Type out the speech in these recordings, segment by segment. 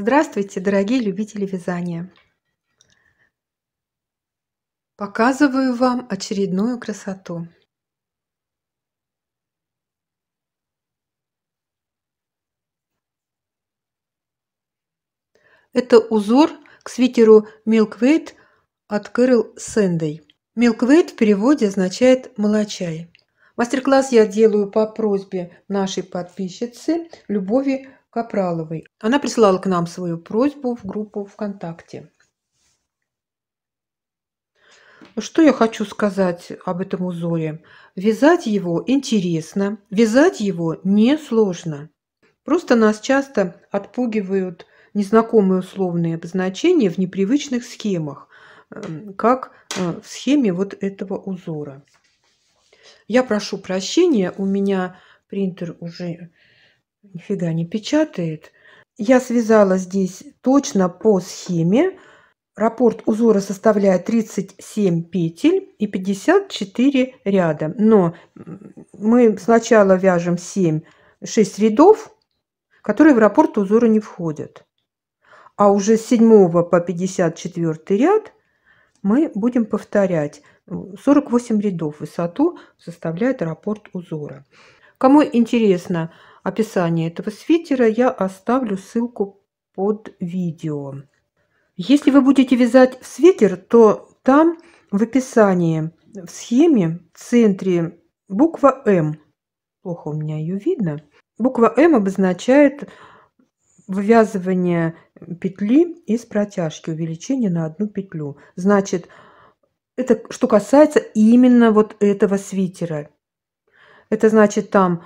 Здравствуйте, дорогие любители вязания! Показываю вам очередную красоту. Это узор к свитеру Milkweight от Кэрол Сэндей. Milkweight в переводе означает «молочай». Мастер-класс я делаю по просьбе нашей подписчицы Любови Капраловой. Она прислала к нам свою просьбу в группу ВКонтакте. Что я хочу сказать об этом узоре? Вязать его интересно, вязать его несложно. Просто нас часто отпугивают незнакомые условные обозначения в непривычных схемах, эм, как э, в схеме вот этого узора. Я прошу прощения, у меня принтер уже Нифига не печатает. Я связала здесь точно по схеме. Раппорт узора составляет 37 петель и 54 ряда. Но мы сначала вяжем 7, 6 рядов, которые в раппорт узора не входят. А уже с 7 по 54 ряд мы будем повторять. 48 рядов высоту составляет раппорт узора. Кому интересно, Описание этого свитера я оставлю ссылку под видео. Если вы будете вязать в свитер, то там в описании, в схеме, в центре буква М. Плохо у меня ее видно. Буква М обозначает вывязывание петли из протяжки, увеличение на одну петлю. Значит, это что касается именно вот этого свитера. Это значит там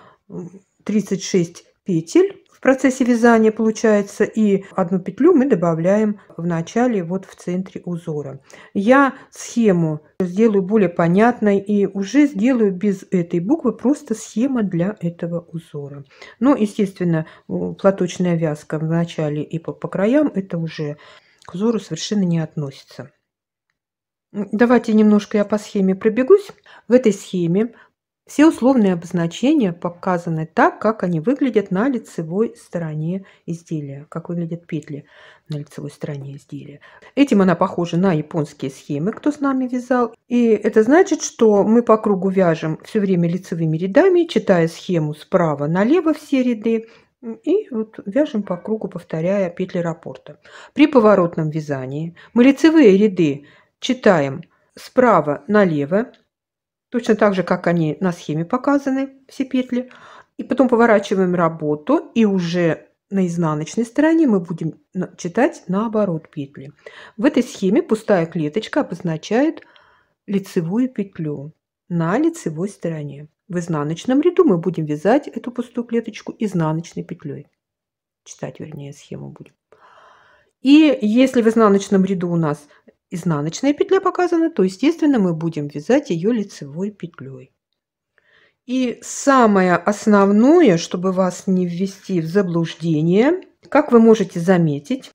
36 петель. В процессе вязания получается и одну петлю мы добавляем в начале вот в центре узора. Я схему сделаю более понятной и уже сделаю без этой буквы просто схема для этого узора. Но, ну, естественно, платочная вязка в начале и по, по краям это уже к узору совершенно не относится. Давайте немножко я по схеме пробегусь. В этой схеме все условные обозначения показаны так, как они выглядят на лицевой стороне изделия, как выглядят петли на лицевой стороне изделия. Этим она похожа на японские схемы, кто с нами вязал. И это значит, что мы по кругу вяжем все время лицевыми рядами, читая схему справа налево все ряды, и вот вяжем по кругу, повторяя петли раппорта. При поворотном вязании мы лицевые ряды читаем справа налево, точно так же, как они на схеме показаны, все петли. И потом поворачиваем работу, и уже на изнаночной стороне мы будем читать наоборот петли. В этой схеме пустая клеточка обозначает лицевую петлю на лицевой стороне. В изнаночном ряду мы будем вязать эту пустую клеточку изнаночной петлей. Читать, вернее, схему будем. И если в изнаночном ряду у нас изнаночная петля показана, то, естественно, мы будем вязать ее лицевой петлей. И самое основное, чтобы вас не ввести в заблуждение, как вы можете заметить,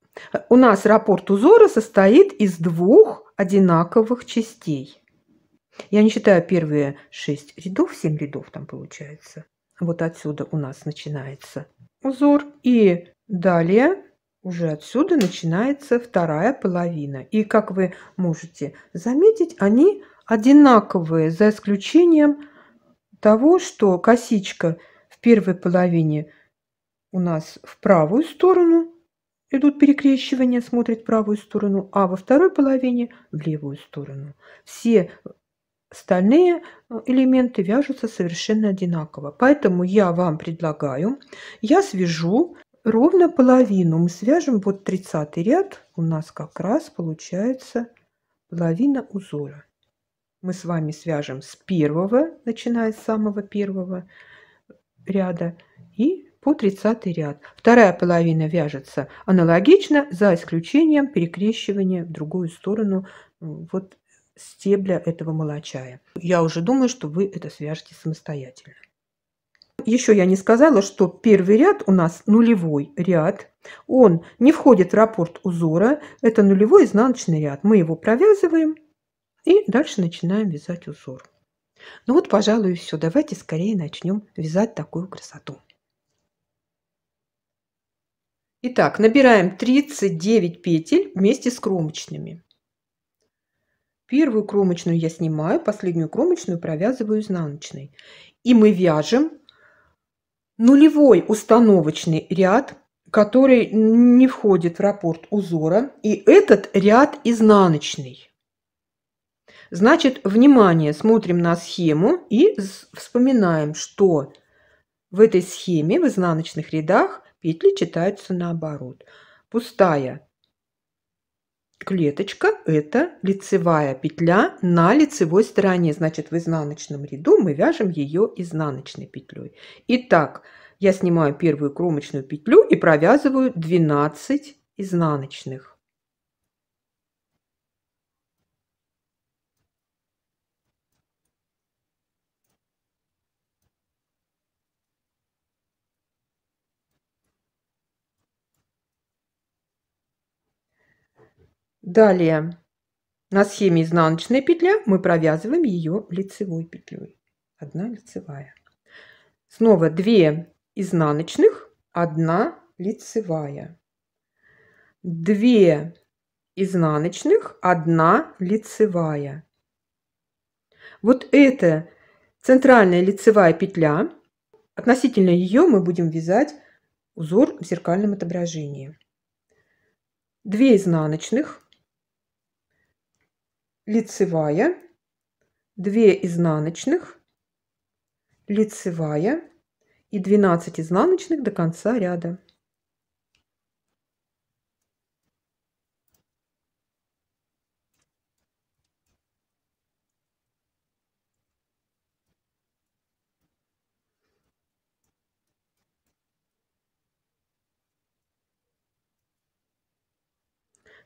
у нас раппорт узора состоит из двух одинаковых частей. Я не считаю первые 6 рядов, 7 рядов там получается. Вот отсюда у нас начинается узор. И далее уже отсюда начинается вторая половина. И, как вы можете заметить, они одинаковые, за исключением того, что косичка в первой половине у нас в правую сторону идут перекрещивания, смотрит в правую сторону, а во второй половине в левую сторону. Все остальные э, элементы вяжутся совершенно одинаково. Поэтому я вам предлагаю, я свяжу ровно половину мы свяжем вот 30 ряд у нас как раз получается половина узора мы с вами свяжем с первого начиная с самого первого ряда и по 30 ряд вторая половина вяжется аналогично за исключением перекрещивания в другую сторону вот стебля этого молочая я уже думаю что вы это свяжете самостоятельно еще я не сказала, что первый ряд у нас нулевой ряд. Он не входит в раппорт узора. Это нулевой изнаночный ряд. Мы его провязываем и дальше начинаем вязать узор. Ну вот, пожалуй, все. Давайте скорее начнем вязать такую красоту. Итак, набираем 39 петель вместе с кромочными. Первую кромочную я снимаю, последнюю кромочную провязываю изнаночной. И мы вяжем Нулевой установочный ряд, который не входит в раппорт узора, и этот ряд изнаночный. Значит, внимание, смотрим на схему и вспоминаем, что в этой схеме в изнаночных рядах петли читаются наоборот. Пустая клеточка – это лицевая петля на лицевой стороне. Значит, в изнаночном ряду мы вяжем ее изнаночной петлей. Итак, я снимаю первую кромочную петлю и провязываю 12 изнаночных. Далее на схеме изнаночная петля мы провязываем ее лицевой петлей. Одна лицевая. Снова 2 изнаночных, 1 лицевая. 2 изнаночных, 1 лицевая. Вот это центральная лицевая петля. Относительно ее мы будем вязать узор в зеркальном отображении. 2 изнаночных, лицевая, 2 изнаночных, лицевая и 12 изнаночных до конца ряда.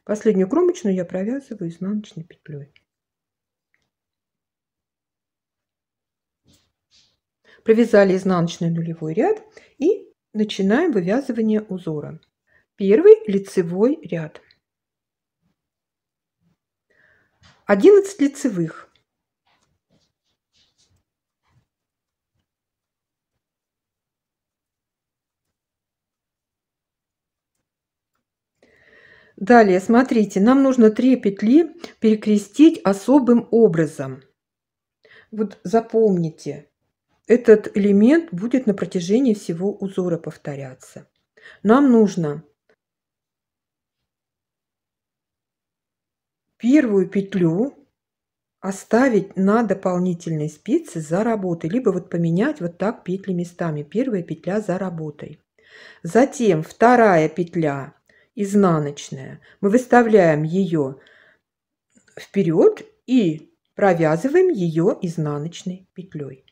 Последнюю кромочную я провязываю изнаночной петлей. Провязали изнаночный нулевой ряд и начинаем вывязывание узора. Первый лицевой ряд. 11 лицевых. Далее, смотрите, нам нужно три петли перекрестить особым образом. Вот запомните, этот элемент будет на протяжении всего узора повторяться. Нам нужно первую петлю оставить на дополнительной спице за работой, либо вот поменять вот так петли местами. Первая петля за работой. Затем вторая петля изнаночная. Мы выставляем ее вперед и провязываем ее изнаночной петлей.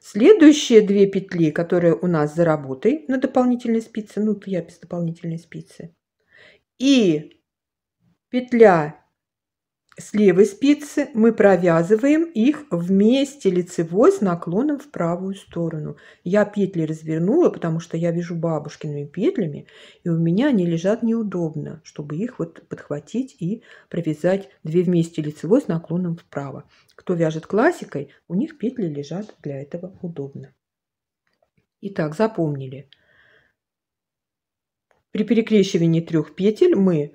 Следующие две петли, которые у нас за работой на дополнительной спице, ну, то я без дополнительной спицы, и петля с левой спицы мы провязываем их вместе лицевой с наклоном в правую сторону. Я петли развернула, потому что я вяжу бабушкиными петлями, и у меня они лежат неудобно, чтобы их вот подхватить и провязать две вместе лицевой с наклоном вправо. Кто вяжет классикой, у них петли лежат для этого удобно. Итак, запомнили. При перекрещивании трех петель мы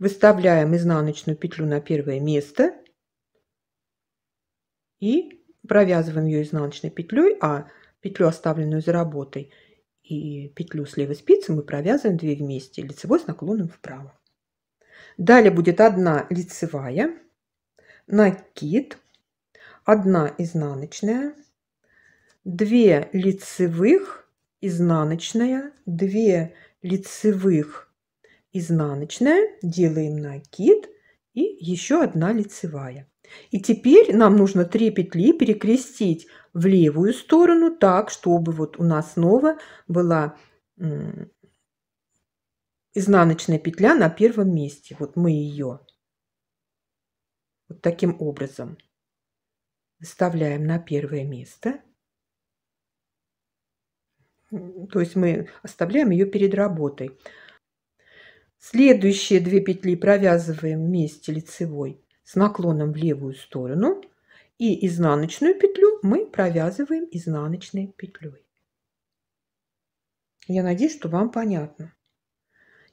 Выставляем изнаночную петлю на первое место и провязываем ее изнаночной петлей, а петлю, оставленную за работой, и петлю с левой спицы мы провязываем 2 вместе, лицевой с наклоном вправо. Далее будет одна лицевая, накид, одна изнаночная, 2 лицевых, изнаночная, 2 лицевых, изнаночная, делаем накид и еще одна лицевая. И теперь нам нужно три петли перекрестить в левую сторону так, чтобы вот у нас снова была изнаночная петля на первом месте. Вот мы ее вот таким образом выставляем на первое место. То есть мы оставляем ее перед работой. Следующие две петли провязываем вместе лицевой с наклоном в левую сторону. И изнаночную петлю мы провязываем изнаночной петлей. Я надеюсь, что вам понятно.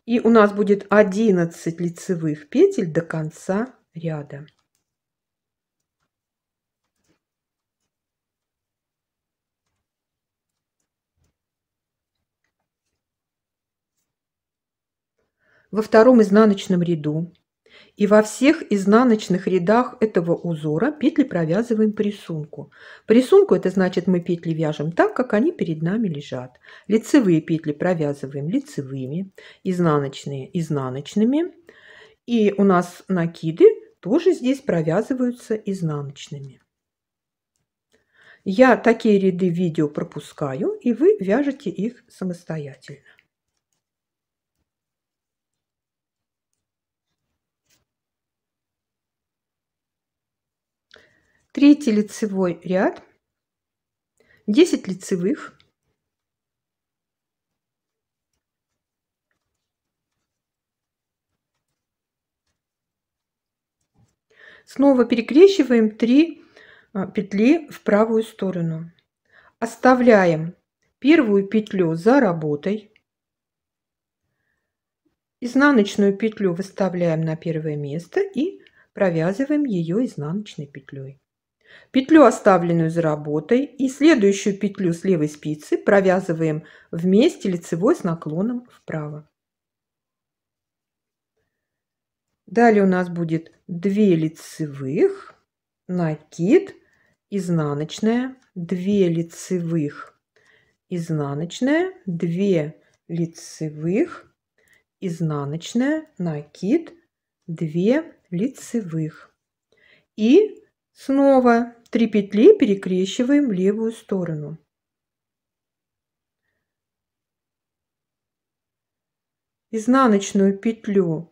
И у нас будет 11 лицевых петель до конца ряда. во втором изнаночном ряду и во всех изнаночных рядах этого узора петли провязываем по рисунку. По рисунку это значит мы петли вяжем так, как они перед нами лежат. Лицевые петли провязываем лицевыми, изнаночные изнаночными. И у нас накиды тоже здесь провязываются изнаночными. Я такие ряды видео пропускаю, и вы вяжете их самостоятельно. Третий лицевой ряд, 10 лицевых, Снова перекрещиваем 3 а, петли в правую сторону. Оставляем первую петлю за работой. Изнаночную петлю выставляем на первое место и провязываем ее изнаночной петлей. Петлю, оставленную за работой, и следующую петлю с левой спицы провязываем вместе лицевой с наклоном вправо. Далее у нас будет 2 лицевых, накид, изнаночная, 2 лицевых, изнаночная, 2 лицевых, изнаночная, накид, 2 лицевых. И Снова три петли перекрещиваем левую сторону. Изнаночную петлю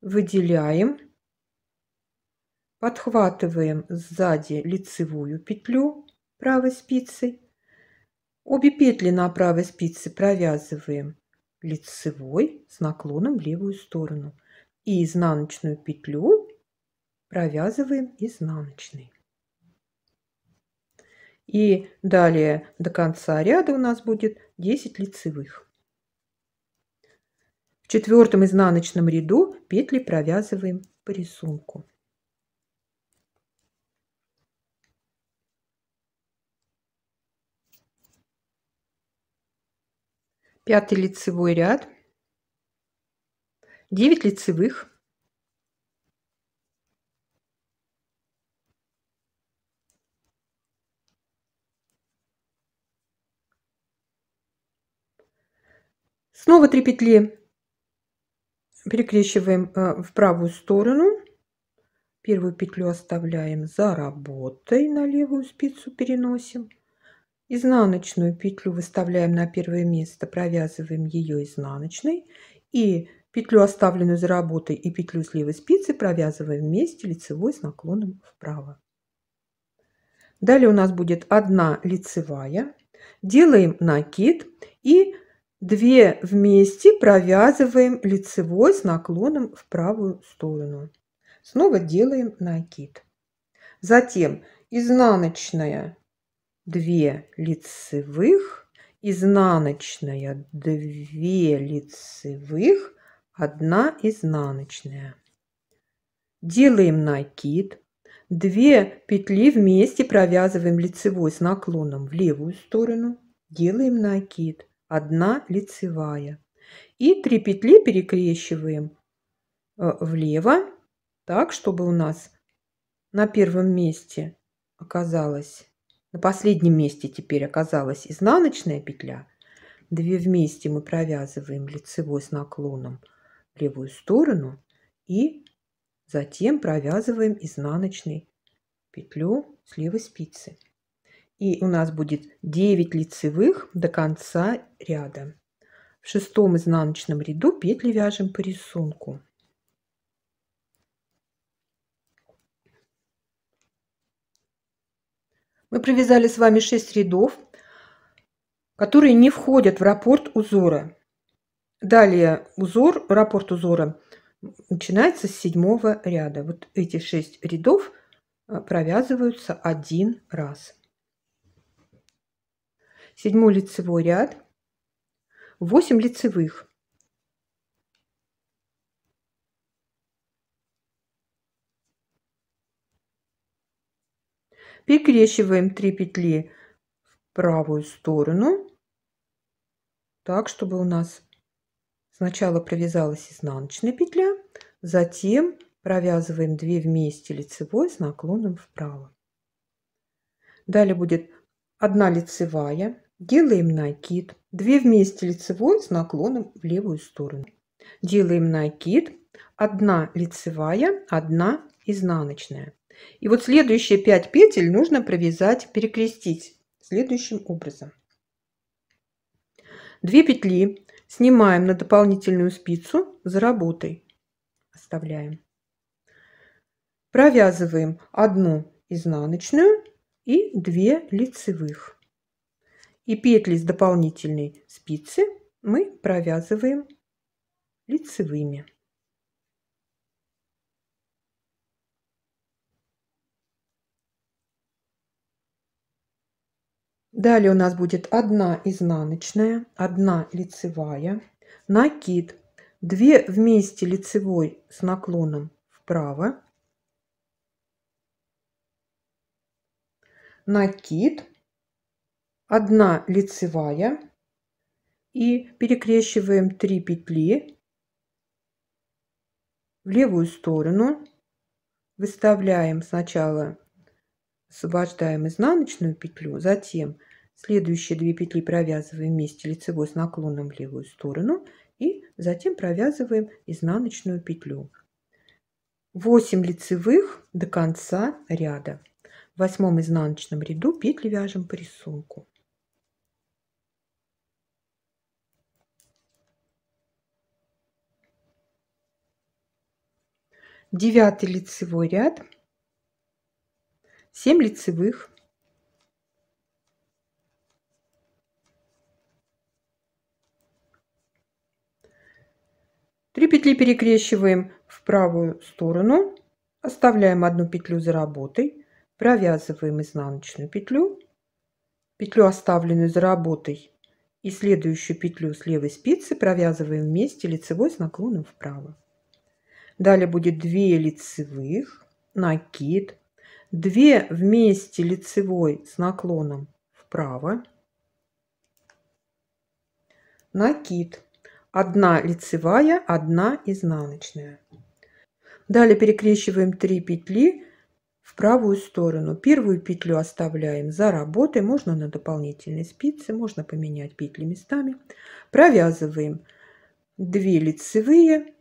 выделяем, подхватываем сзади лицевую петлю правой спицей, обе петли на правой спице провязываем лицевой с наклоном в левую сторону и изнаночную петлю провязываем изнаночный. И далее до конца ряда у нас будет 10 лицевых. В четвертом изнаночном ряду петли провязываем по рисунку. Пятый лицевой ряд. 9 лицевых. Снова 3 петли перекрещиваем э, в правую сторону. Первую петлю оставляем за работой, на левую спицу переносим. Изнаночную петлю выставляем на первое место, провязываем ее изнаночной. И петлю, оставленную за работой, и петлю с левой спицы провязываем вместе лицевой с наклоном вправо. Далее у нас будет одна лицевая. Делаем накид и Две вместе провязываем лицевой с наклоном в правую сторону. Снова делаем накид. Затем изнаночная 2 лицевых, изнаночная 2 лицевых, 1 изнаночная. Делаем накид. 2 петли вместе провязываем лицевой с наклоном в левую сторону. Делаем накид Одна лицевая. И три петли перекрещиваем э, влево, так, чтобы у нас на первом месте оказалась, на последнем месте теперь оказалась изнаночная петля. Две вместе мы провязываем лицевой с наклоном в левую сторону и затем провязываем изнаночной петлю с левой спицы. И у нас будет 9 лицевых до конца ряда. В шестом изнаночном ряду петли вяжем по рисунку. Мы провязали с вами 6 рядов, которые не входят в раппорт узора. Далее узор, раппорт узора начинается с седьмого ряда. Вот эти 6 рядов провязываются один раз. 7 лицевой ряд, 8 лицевых. Перекрещиваем 3 петли в правую сторону, так, чтобы у нас сначала провязалась изнаночная петля, затем провязываем 2 вместе лицевой с наклоном вправо. Далее будет 1 лицевая, Делаем накид. две вместе лицевой с наклоном в левую сторону. Делаем накид. одна лицевая, одна изнаночная. И вот следующие 5 петель нужно провязать, перекрестить следующим образом. две петли снимаем на дополнительную спицу за работой. Оставляем. Провязываем одну изнаночную и 2 лицевых. И петли с дополнительной спицы мы провязываем лицевыми. Далее у нас будет одна изнаночная, одна лицевая, накид, две вместе лицевой с наклоном вправо, накид, 1 лицевая и перекрещиваем 3 петли в левую сторону. Выставляем сначала, освобождаем изнаночную петлю, затем следующие две петли провязываем вместе лицевой с наклоном в левую сторону и затем провязываем изнаночную петлю. 8 лицевых до конца ряда. В восьмом изнаночном ряду петли вяжем по рисунку. 9 лицевой ряд, 7 лицевых, Три петли перекрещиваем в правую сторону, оставляем одну петлю за работой, провязываем изнаночную петлю, петлю, оставленную за работой, и следующую петлю с левой спицы провязываем вместе лицевой с наклоном вправо. Далее будет 2 лицевых, накид, 2 вместе лицевой с наклоном вправо, накид, 1 лицевая, 1 изнаночная. Далее перекрещиваем 3 петли в правую сторону. Первую петлю оставляем за работой, можно на дополнительной спице, можно поменять петли местами. Провязываем 2 лицевые,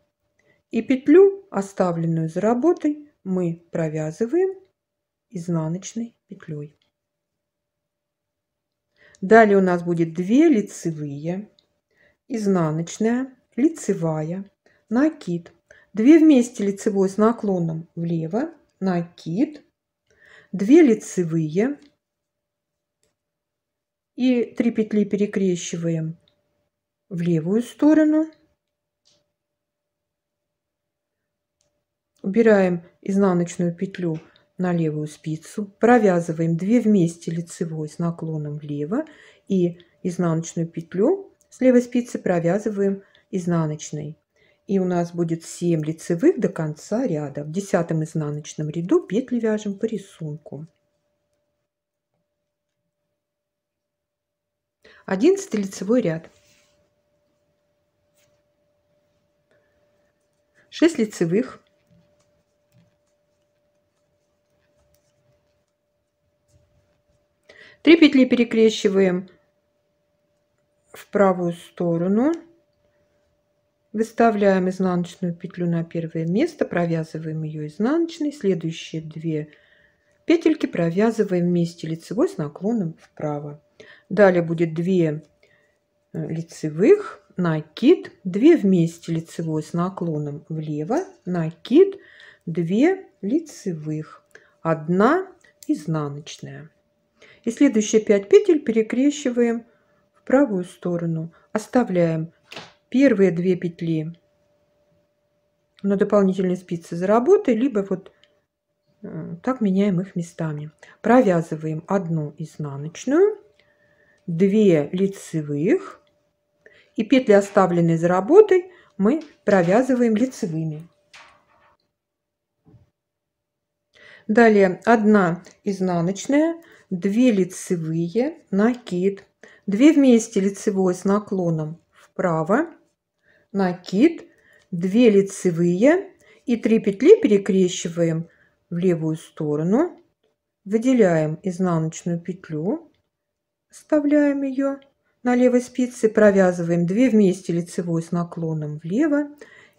и петлю, оставленную за работой, мы провязываем изнаночной петлей. Далее у нас будет 2 лицевые, изнаночная, лицевая, накид. 2 вместе лицевой с наклоном влево, накид, 2 лицевые и 3 петли перекрещиваем в левую сторону – убираем изнаночную петлю на левую спицу, провязываем 2 вместе лицевой с наклоном влево и изнаночную петлю с левой спицы провязываем изнаночной. И у нас будет 7 лицевых до конца ряда. В десятом изнаночном ряду петли вяжем по рисунку. 11 лицевой ряд. 6 лицевых, 3 петли перекрещиваем в правую сторону выставляем изнаночную петлю на первое место провязываем ее изнаночной следующие две петельки провязываем вместе лицевой с наклоном вправо далее будет 2 э, лицевых накид 2 вместе лицевой с наклоном влево накид 2 лицевых 1 изнаночная и следующие 5 петель перекрещиваем в правую сторону. Оставляем первые 2 петли на дополнительные спицы за работой, либо вот э, так меняем их местами. Провязываем одну изнаночную, 2 лицевых и петли, оставленные за работой, мы провязываем лицевыми. Далее 1 изнаночная, 2 лицевые, накид, 2 вместе лицевой с наклоном вправо, накид, 2 лицевые и 3 петли перекрещиваем в левую сторону, выделяем изнаночную петлю, вставляем ее на левой спице, провязываем 2 вместе лицевой с наклоном влево,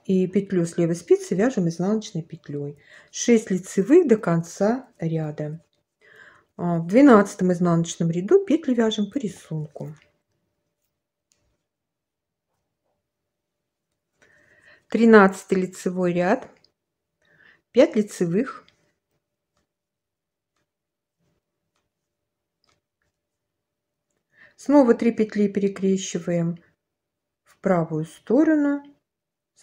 и петлю с левой спицы вяжем изнаночной петлей 6 лицевых до конца ряда а, в 12 изнаночном ряду петли вяжем по рисунку Тринадцатый лицевой ряд 5 лицевых снова 3 петли перекрещиваем в правую сторону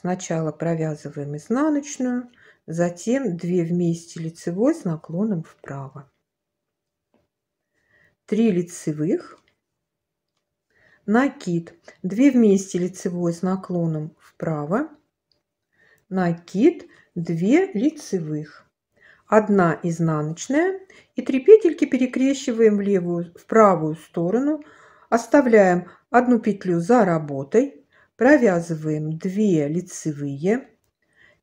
Сначала провязываем изнаночную, затем 2 вместе лицевой с наклоном вправо. 3 лицевых, накид, 2 вместе лицевой с наклоном вправо, накид, 2 лицевых, 1 изнаночная и 3 петельки перекрещиваем в левую, в правую сторону, оставляем одну петлю за работой, Провязываем 2 лицевые,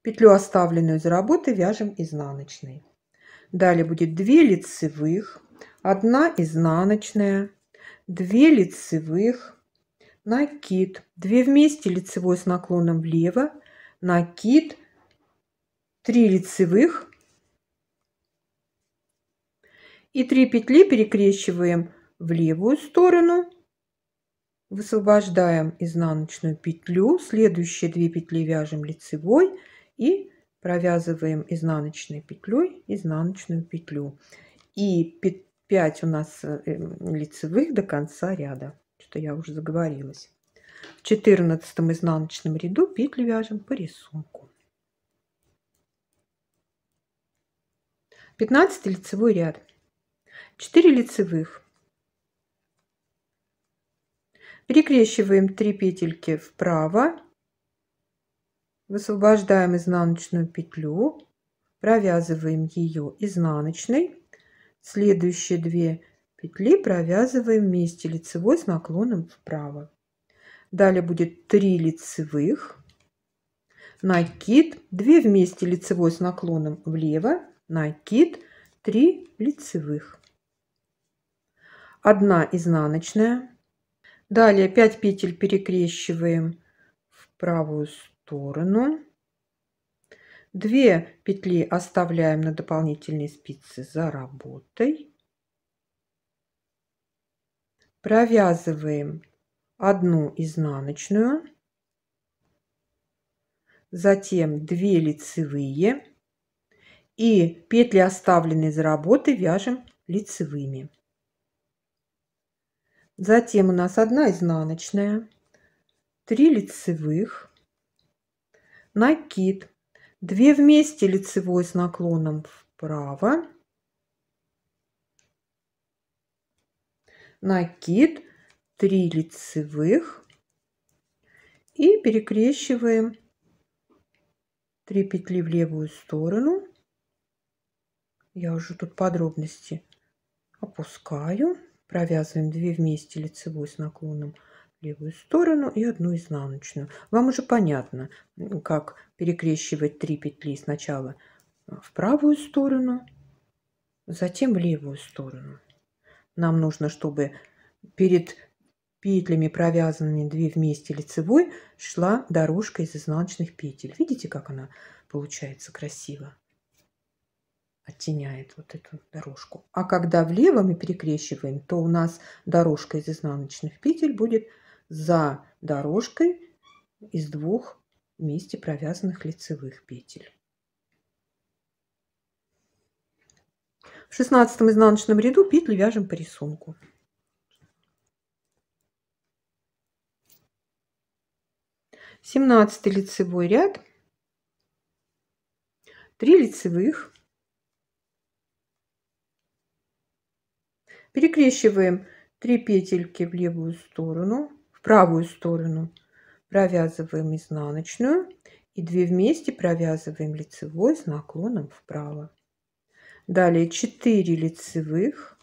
петлю оставленную из работы вяжем изнаночной. Далее будет 2 лицевых, 1 изнаночная, 2 лицевых, накид, 2 вместе лицевой с наклоном влево, накид, 3 лицевых и 3 петли перекрещиваем в левую сторону Высвобождаем изнаночную петлю, следующие две петли вяжем лицевой и провязываем изнаночной петлей изнаночную петлю. И 5 у нас э, лицевых до конца ряда, что я уже заговорилась. В 14 изнаночном ряду петли вяжем по рисунку. 15 лицевой ряд. 4 лицевых. Перекрещиваем 3 петельки вправо, высвобождаем изнаночную петлю, провязываем ее изнаночной, следующие 2 петли провязываем вместе лицевой с наклоном вправо. Далее будет 3 лицевых, накид, 2 вместе лицевой с наклоном влево, накид, 3 лицевых, 1 изнаночная, Далее 5 петель перекрещиваем в правую сторону. 2 петли оставляем на дополнительные спицы за работой. Провязываем одну изнаночную, затем 2 лицевые и петли, оставленные за работой, вяжем лицевыми. Затем у нас одна изнаночная, 3 лицевых, накид, 2 вместе лицевой с наклоном вправо, накид, 3 лицевых и перекрещиваем 3 петли в левую сторону. Я уже тут подробности опускаю. Провязываем 2 вместе лицевой с наклоном в левую сторону и одну изнаночную. Вам уже понятно, как перекрещивать 3 петли сначала э, в правую сторону, затем в левую сторону. Нам нужно, чтобы перед петлями, провязанными 2 вместе лицевой, шла дорожка из изнаночных петель. Видите, как она получается красиво? оттеняет вот эту дорожку. А когда влево мы перекрещиваем, то у нас дорожка из изнаночных петель будет за дорожкой из двух вместе провязанных лицевых петель. В шестнадцатом изнаночном ряду петли вяжем по рисунку. Семнадцатый лицевой ряд. Три лицевых Перекрещиваем 3 петельки в левую сторону, в правую сторону провязываем изнаночную и 2 вместе провязываем лицевой с наклоном вправо. Далее 4 лицевых,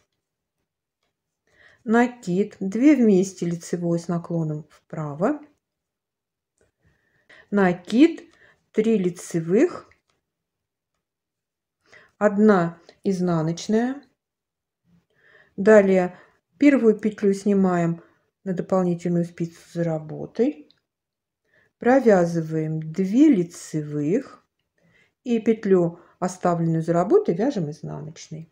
накид, 2 вместе лицевой с наклоном вправо, накид, 3 лицевых, 1 изнаночная, Далее первую петлю снимаем на дополнительную спицу за работой. Провязываем 2 лицевых и петлю, оставленную за работой, вяжем изнаночной.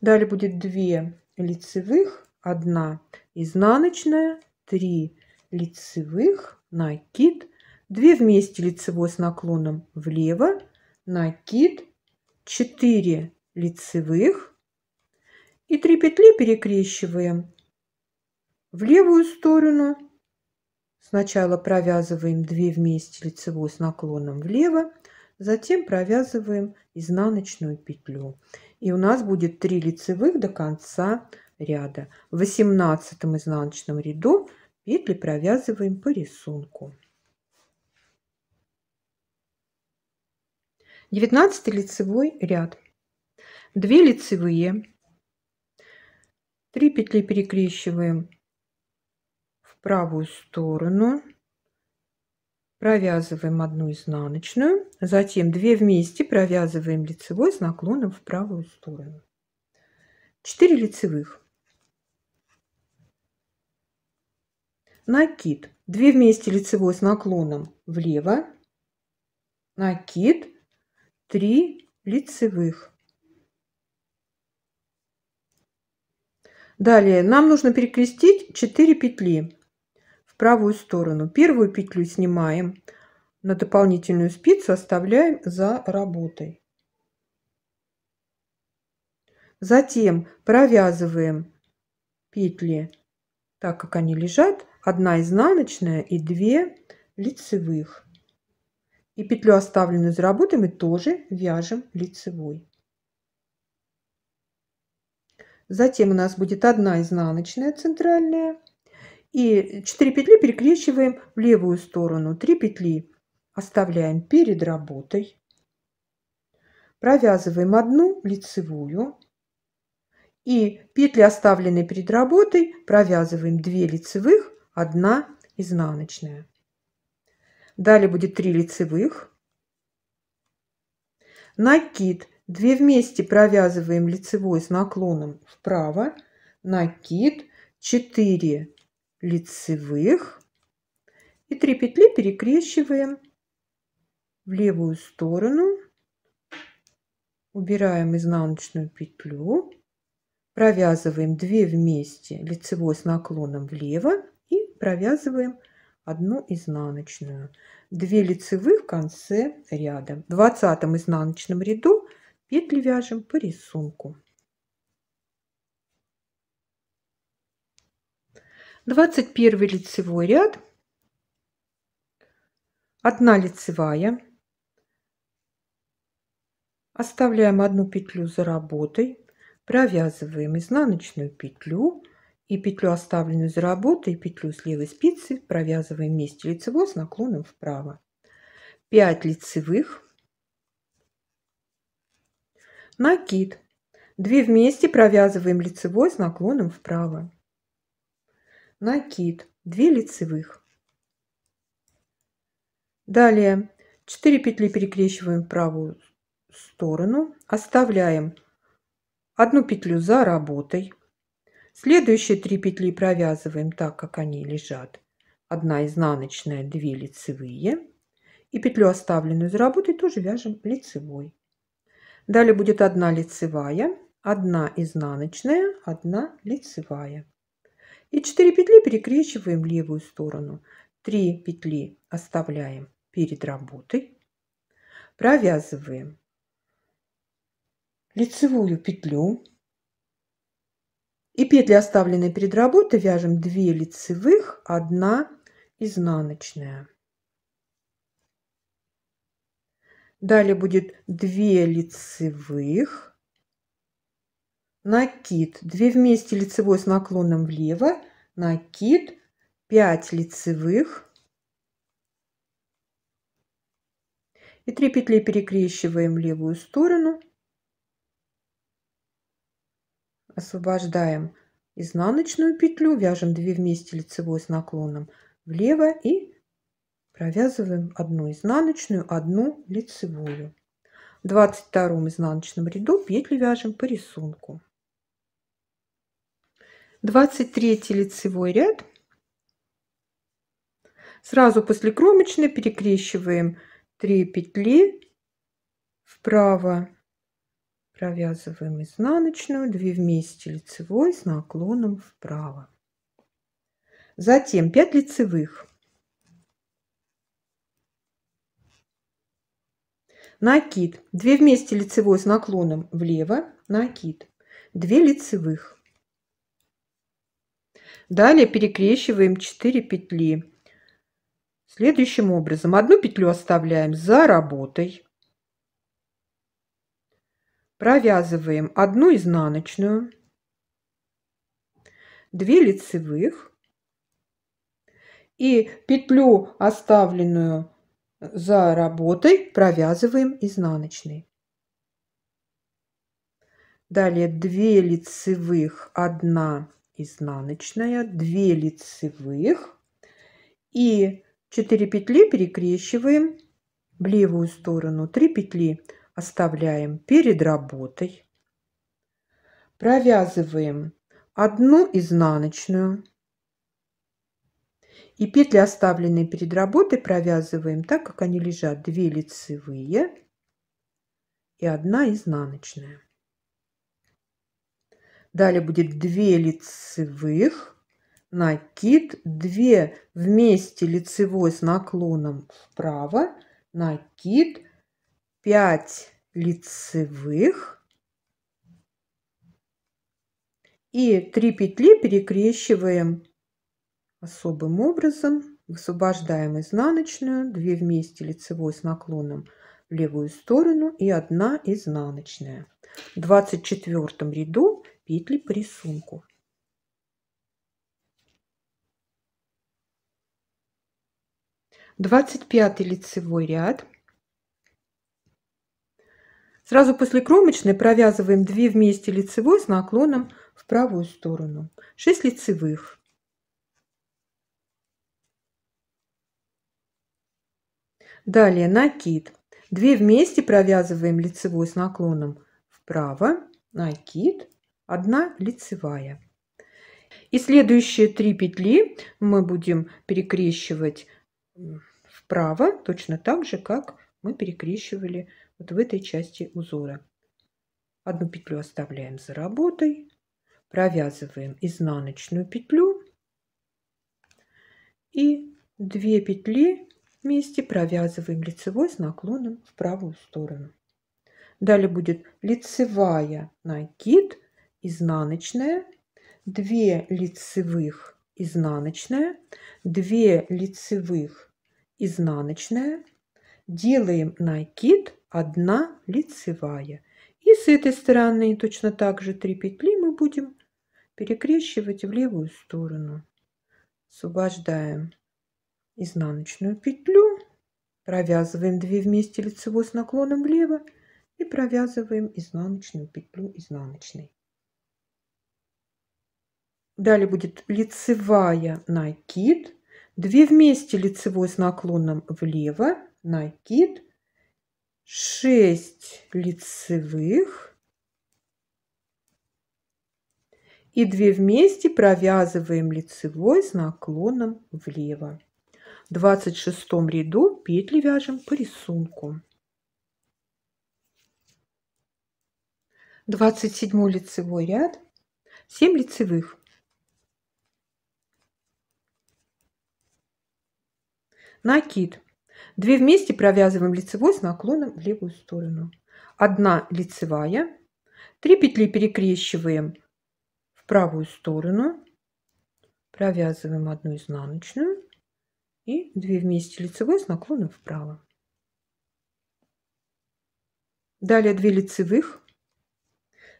Далее будет 2 лицевых, 1 изнаночная, 3 лицевых, накид, 2 вместе лицевой с наклоном влево, накид, 4 лицевых, и три петли перекрещиваем. В левую сторону сначала провязываем 2 вместе лицевой с наклоном влево, затем провязываем изнаночную петлю. И у нас будет 3 лицевых до конца ряда. В 18 изнаночном ряду петли провязываем по рисунку. 19 лицевой ряд. 2 лицевые 3 петли перекрещиваем в правую сторону провязываем одну изнаночную затем 2 вместе провязываем лицевой с наклоном в правую сторону 4 лицевых накид 2 вместе лицевой с наклоном влево накид 3 лицевых Далее нам нужно перекрестить 4 петли в правую сторону. Первую петлю снимаем на дополнительную спицу, оставляем за работой. Затем провязываем петли так, как они лежат, одна изнаночная и две лицевых. И петлю, оставленную за работой, мы тоже вяжем лицевой. Затем у нас будет одна изнаночная центральная. И 4 петли перекрещиваем в левую сторону. 3 петли оставляем перед работой. Провязываем одну лицевую. И петли, оставленные перед работой, провязываем 2 лицевых, 1 изнаночная. Далее будет 3 лицевых. Накид 2 вместе провязываем лицевой с наклоном вправо, накид, 4 лицевых и 3 петли перекрещиваем в левую сторону, убираем изнаночную петлю, провязываем 2 вместе лицевой с наклоном влево и провязываем одну изнаночную. 2 лицевых в конце ряда. В 20 изнаночном ряду Петли вяжем по рисунку. 21 лицевой ряд, 1 лицевая. Оставляем одну петлю за работой, провязываем изнаночную петлю и петлю, оставленную за работой, петлю с левой спицы провязываем вместе лицевой с наклоном вправо. 5 лицевых, Накид. Две вместе провязываем лицевой с наклоном вправо. Накид. Две лицевых. Далее 4 петли перекрещиваем правую сторону, оставляем одну петлю за работой. Следующие 3 петли провязываем так, как они лежат. Одна изнаночная, 2 лицевые. И петлю, оставленную за работой, тоже вяжем лицевой. Далее будет одна лицевая, одна изнаночная, одна лицевая. И 4 петли перекрещиваем левую сторону. 3 петли оставляем перед работой. Провязываем лицевую петлю. И петли, оставленные перед работой, вяжем 2 лицевых, 1 изнаночная. Далее будет 2 лицевых. Накид. 2 вместе лицевой с наклоном влево. Накид. 5 лицевых. И 3 петли перекрещиваем левую сторону. Освобождаем изнаночную петлю. Вяжем 2 вместе лицевой с наклоном влево и Провязываем одну изнаночную, одну лицевую. В 22 изнаночном ряду петли вяжем по рисунку. 23 лицевой ряд. Сразу после кромочной перекрещиваем 3 петли вправо провязываем изнаночную, 2 вместе лицевой с наклоном вправо. Затем 5 лицевых. накид, 2 вместе лицевой с наклоном влево, накид, 2 лицевых. Далее перекрещиваем 4 петли. Следующим образом. Одну петлю оставляем за работой. Провязываем одну изнаночную, 2 лицевых и петлю, оставленную за работой провязываем изнаночный. Далее 2 лицевых, 1 изнаночная, 2 лицевых и 4 петли перекрещиваем в левую сторону, 3 петли оставляем перед работой, провязываем одну изнаночную, и петли, оставленные перед работой, провязываем так, как они лежат. Две лицевые и одна изнаночная. Далее будет 2 лицевых, накид, 2 вместе лицевой с наклоном вправо, накид, 5 лицевых и 3 петли перекрещиваем Особым образом высвобождаем изнаночную, две вместе лицевой с наклоном в левую сторону и одна изнаночная. В 24 ряду петли по рисунку. Двадцать пятый лицевой ряд. Сразу после кромочной провязываем 2 вместе лицевой с наклоном в правую сторону. 6 лицевых. Далее накид. Две вместе провязываем лицевой с наклоном вправо, накид, одна лицевая. И следующие три петли мы будем перекрещивать вправо, точно так же, как мы перекрещивали вот в этой части узора. Одну петлю оставляем за работой, провязываем изнаночную петлю и две петли Вместе провязываем лицевой с наклоном в правую сторону. Далее будет лицевая накид, изнаночная, 2 лицевых изнаночная, 2 лицевых изнаночная. Делаем накид, 1 лицевая. И с этой стороны точно так же 3 петли мы будем перекрещивать в левую сторону. Освобождаем изнаночную петлю, провязываем 2 вместе лицевой с наклоном влево и провязываем изнаночную петлю изнаночной. Далее будет лицевая накид, 2 вместе лицевой с наклоном влево, накид, 6 лицевых и 2 вместе провязываем лицевой с наклоном влево двадцать шестом ряду петли вяжем по рисунку. 27 лицевой ряд, 7 лицевых. Накид. 2 вместе провязываем лицевой с наклоном в левую сторону. 1 лицевая, 3 петли перекрещиваем в правую сторону, провязываем одну изнаночную, и 2 вместе лицевой с наклоном вправо. Далее 2 лицевых,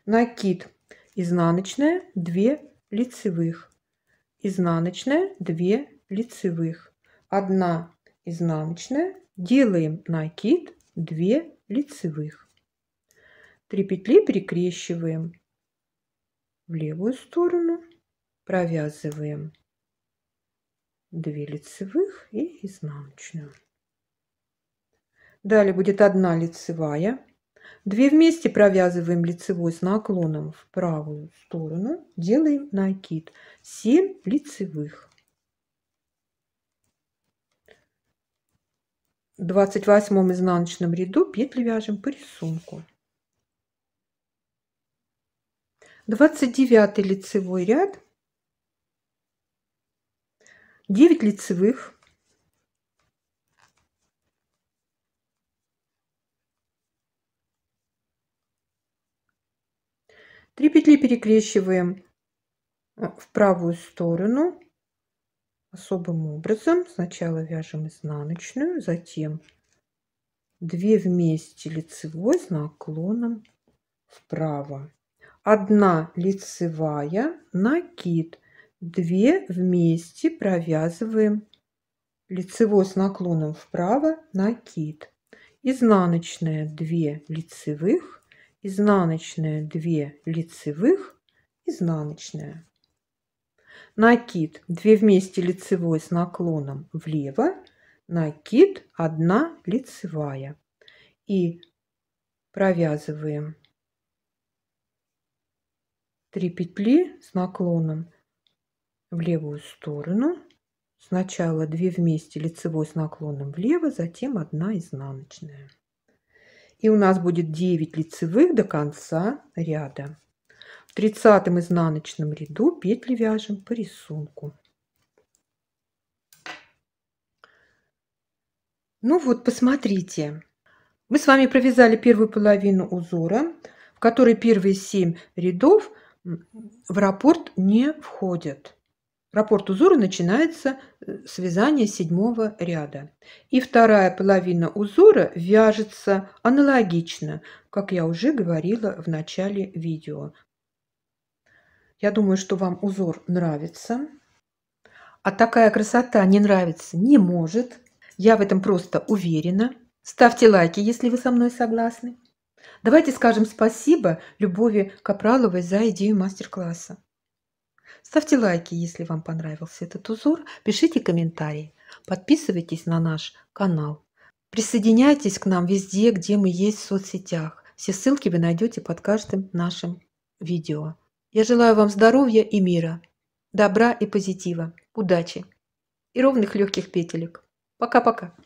накид изнаночная, 2 лицевых, изнаночная, 2 лицевых, 1 изнаночная, делаем накид, 2 лицевых. 3 петли перекрещиваем в левую сторону, провязываем 2 лицевых и изнаночную. Далее будет 1 лицевая. 2 вместе провязываем лицевой с наклоном в правую сторону. Делаем накид. 7 лицевых. 28 изнаночном ряду петли вяжем по рисунку. 29 лицевой ряд 9 лицевых. Три петли перекрещиваем э, в правую сторону особым образом. Сначала вяжем изнаночную, затем 2 вместе лицевой с наклоном вправо. Одна лицевая накид две вместе провязываем лицевой с наклоном вправо накид. Изнаночная 2 лицевых, изнаночная 2 лицевых, изнаночная. Накид 2 вместе лицевой с наклоном влево, накид 1 лицевая. И провязываем 3 петли с наклоном в левую сторону. Сначала 2 вместе лицевой с наклоном влево, затем 1 изнаночная. И у нас будет 9 лицевых до конца ряда. В 30 изнаночном ряду петли вяжем по рисунку. Ну вот, посмотрите. Мы с вами провязали первую половину узора, в которой первые 7 рядов в раппорт не входят. Раппорт узора начинается э, с вязания седьмого ряда. И вторая половина узора вяжется аналогично, как я уже говорила в начале видео. Я думаю, что вам узор нравится. А такая красота не нравится не может. Я в этом просто уверена. Ставьте лайки, если вы со мной согласны. Давайте скажем спасибо Любови Капраловой за идею мастер-класса. Ставьте лайки, если вам понравился этот узор, пишите комментарии, подписывайтесь на наш канал. Присоединяйтесь к нам везде, где мы есть в соцсетях. Все ссылки вы найдете под каждым нашим видео. Я желаю вам здоровья и мира, добра и позитива, удачи и ровных легких петелек. Пока-пока!